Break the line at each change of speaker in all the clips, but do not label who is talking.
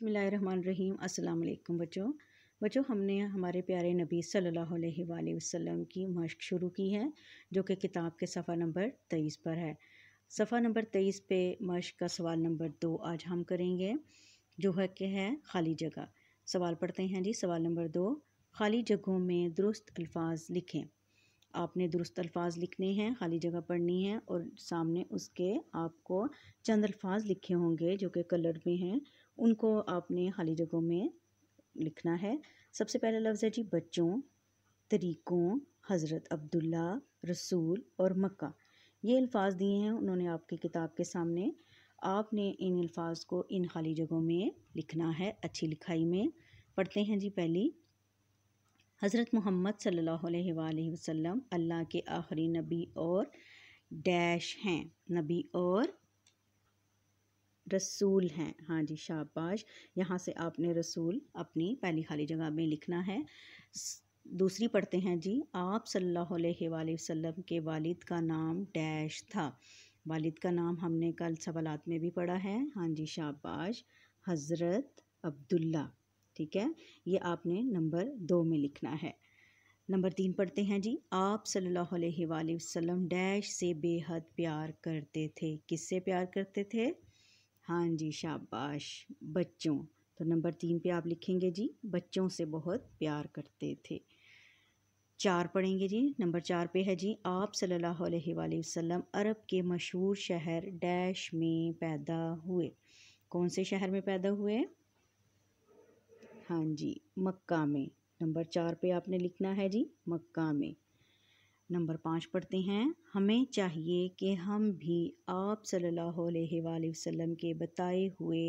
बसमीम अल्लाम बच्चों बच्चों हमने हमारे प्यारे नबी सल्लल्लाहु अलैहि वसल्लम की मश्क शुरू की है जो कि किताब के सफ़ा नंबर तेईस पर है सफ़ा नंबर तेईस पे मश्क का सवाल नंबर दो आज हम करेंगे जो है कि है खाली जगह सवाल पढ़ते हैं जी सवाल नंबर दो खाली जगहों में दुरुस्त अल्फाज लिखें आपने दुरुस्त अल्फाज लिखने हैं खाली जगह पढ़नी है और सामने उसके आपको चंद अल्फाज लिखे होंगे जो कि कलर में हैं उनको आपने खाली जगहों में लिखना है सबसे पहला लफ्ज़ है जी बच्चों तरीक़ों हज़रत अब्दुल्ला रसूल और मक्का ये अल्फाज दिए हैं उन्होंने आपकी किताब के सामने आपने इन अल्फाज को इन खाली जगहों में लिखना है अच्छी लिखाई में पढ़ते हैं जी पहली हज़रत मोहम्मद सल्लल्लाहु वसम वसल्लम अल्लाह के आखिरी नबी और डैश हैं नबी और रसूल हैं हाँ जी शाबाश यहाँ से आपने रसूल अपनी पहली खाली जगह में लिखना है दूसरी पढ़ते हैं जी आप सल्लल्लाहु अलैहि वसल्लम के वालिद का नाम डैश था वालिद का नाम हमने कल सवालत में भी पढ़ा है हाँ जी शाबाश हज़रत अब्दुल्ला ठीक है ये आपने नंबर दो में लिखना है नंबर तीन पढ़ते हैं जी आप सल्लल्लाहु अलैहि वसल्लम डैश से बेहद प्यार करते थे किससे प्यार करते थे हाँ जी शाबाश बच्चों तो नंबर तीन पे आप लिखेंगे जी बच्चों से बहुत प्यार करते थे चार पढ़ेंगे जी नंबर चार पे है जी आप सल्लल्लाहु अलैहि वसल्लम अरब के मशहूर शहर डैश में पैदा हुए कौन से शहर में पैदा हुए हाँ जी मक्का में नंबर चार पे आपने लिखना है जी मक्का में नंबर पाँच पढ़ते हैं हमें चाहिए कि हम भी आप सल्लल्लाहु अलैहि वसल्लम के बताए हुए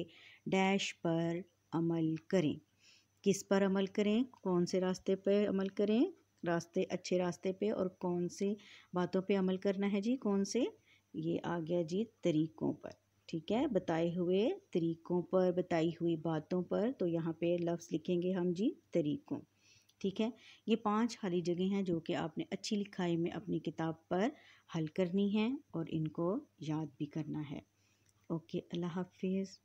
डैश पर अमल करें किस पर अमल करें कौन से रास्ते पर अमल करें रास्ते अच्छे रास्ते पे और कौन से बातों पे अमल करना है जी कौन से ये आ गया जी तरीक़ों पर ठीक है बताए हुए तरीक़ों पर बताई हुई बातों पर तो यहाँ पे लफ्ज़ लिखेंगे हम जी तरीक़ों ठीक है ये पांच खाली जगह हैं जो कि आपने अच्छी लिखाई में अपनी किताब पर हल करनी है और इनको याद भी करना है ओके अल्लाह हाफिज़